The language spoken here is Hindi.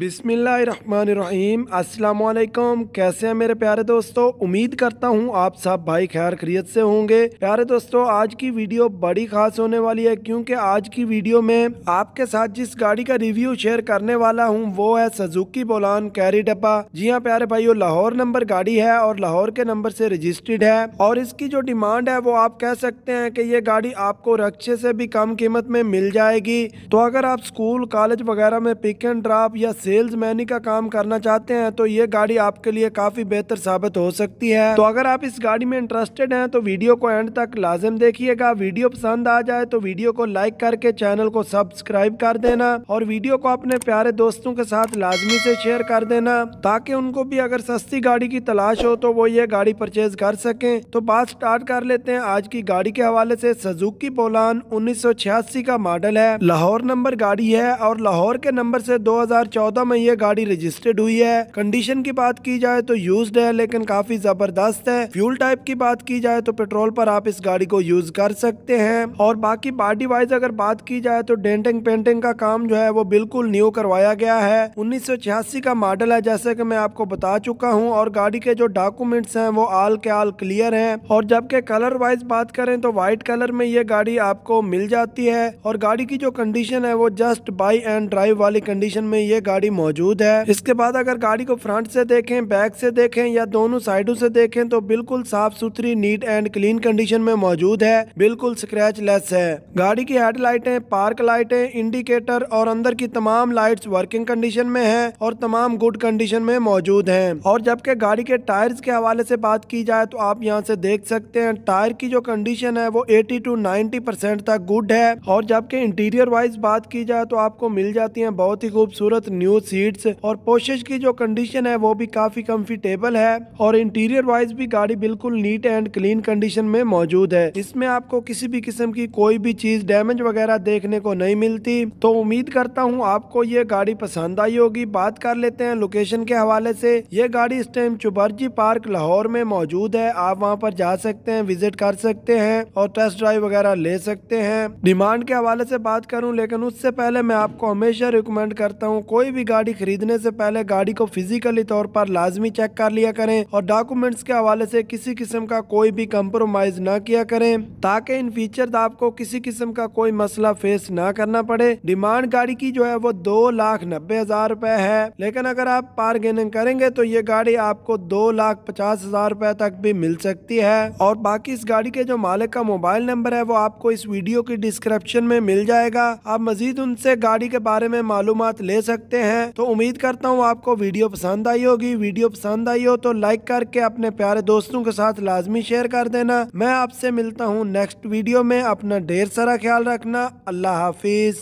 बिसमीम् अल्लाम कैसे हैं मेरे प्यारे दोस्तों उम्मीद करता हूं आप सब भाई खैर खरीत से होंगे प्यारे दोस्तों आज की वीडियो बड़ी खास होने वाली है क्योंकि आज की वीडियो में आपके साथ जिस गाड़ी का रिव्यू शेयर करने वाला हूं वो है सजुकी बोलान कैरी डब्बा जी हां प्यारे भाइयों लाहौर नंबर गाड़ी है और लाहौर के नंबर से रजिस्टर्ड है और इसकी जो डिमांड है वो आप कह सकते हैं की ये गाड़ी आपको रक्षे से भी कम कीमत में मिल जाएगी तो अगर आप स्कूल कॉलेज वगैरह में पिक एंड ड्राप या मैनी का काम करना चाहते हैं तो ये गाड़ी आपके लिए काफ़ी बेहतर साबित हो सकती है तो अगर आप इस गाड़ी में इंटरेस्टेड हैं तो वीडियो को एंड तक लाजम देखिएगा वीडियो पसंद आ जाए तो वीडियो को लाइक करके चैनल को सब्सक्राइब कर देना और वीडियो को अपने प्यारे दोस्तों के साथ लाजमी ऐसी शेयर कर देना ताकि उनको भी अगर सस्ती गाड़ी की तलाश हो तो वो ये गाड़ी परचेज कर सके तो बात स्टार्ट कर लेते हैं आज की गाड़ी के हवाले ऐसी सजुकी बोलान उन्नीस का मॉडल है लाहौर नंबर गाड़ी है और लाहौर के नंबर से दो 2014 में यह गाड़ी रजिस्टर्ड हुई है कंडीशन की बात की जाए तो यूज है लेकिन काफी जबरदस्त है फ्यूल टाइप की बात की जाए तो पेट्रोल पर आप इस गाड़ी को यूज कर सकते हैं और बाकी बॉडी वाइज अगर बात की जाए तो डेंटिंग पेंटिंग का काम जो है वो बिल्कुल न्यू करवाया गया है उन्नीस का मॉडल है जैसे की मैं आपको बता चुका हूँ और गाड़ी के जो डॉक्यूमेंट्स है वो आल के आल क्लियर है और जबकि कलर वाइज बात करें तो व्हाइट कलर में ये गाड़ी आपको मिल जाती है और गाड़ी की जो कंडीशन है वो जस्ट बाई एंड ड्राइव वाली कंडीशन में ये गाड़ी मौजूद है इसके बाद अगर गाड़ी को फ्रंट से देखें बैक से देखें या दोनों साइडों से देखें तो बिल्कुल साफ सुथरी नीट एंड क्लीन कंडीशन में मौजूद है बिल्कुल स्क्रैच लेस है गाड़ी की हेडलाइटें पार्क लाइटें इंडिकेटर और अंदर की तमाम लाइट्स वर्किंग कंडीशन में है और तमाम गुड कंडीशन में मौजूद है और जबकि गाड़ी के टायर्स के हवाले से बात की जाए तो आप यहाँ से देख सकते हैं टायर की जो कंडीशन है वो 80 टू 90 परसेंट तक गुड है और जबकि इंटीरियर वाइज बात की जाए तो आपको मिल जाती है बहुत ही खूबसूरत न्यू सीट्स और पोशेज की जो कंडीशन है वो भी काफी कम्फर्टेबल है और इंटीरियर वाइज भी गाड़ी बिल्कुल नीट एंड क्लीन कंडीशन में मौजूद है इसमें आपको किसी भी किस्म की कोई भी चीज डैमेज वगैरह देखने को नहीं मिलती तो उम्मीद करता हूँ आपको ये गाड़ी पसंद आई होगी बात कर लेते हैं लोकेशन के हवाले से ये गाड़ी इस टाइम चुबर्जी पार्क लाहौर में मौजूद है आप वहाँ पर जा सकते हैं विजिट कर सकते हैं और टेस्ट ड्राइव वगैरह ले सकते हैं डिमांड के हवाले से बात करूँ लेकिन उससे पहले मैं आपको हमेशा रिकमेंड करता हूँ कोई भी गाड़ी खरीदने से पहले गाड़ी को फिजिकली तौर पर लाजमी चेक कर लिया करें और डॉक्यूमेंट्स के हवाले से किसी किस्म का कोई भी कम्प्रोमाइज ना किया करें ताकि इन फीचर आपको किसी किस्म का कोई मसला फेस ना करना पड़े डिमांड गाड़ी की जो है वो दो लाख नब्बे हजार रूपए है लेकिन अगर आप पार्गेनिंग करेंगे तो ये गाड़ी आपको दो लाख पचास हजार रूपए तक भी मिल सकती है और बाकी इस गाड़ी के जो मालिक का मोबाइल नंबर है वो आपको इस वीडियो की डिस्क्रिप्शन में मिल जाएगा आप मजीद उनसे गाड़ी के बारे में मालूम ले सकते हैं हैं तो उम्मीद करता हूँ आपको वीडियो पसंद आई होगी वीडियो पसंद आई हो तो लाइक करके अपने प्यारे दोस्तों के साथ लाजमी शेयर कर देना मैं आपसे मिलता हूँ नेक्स्ट वीडियो में अपना ढेर सारा ख्याल रखना अल्लाह हाफिज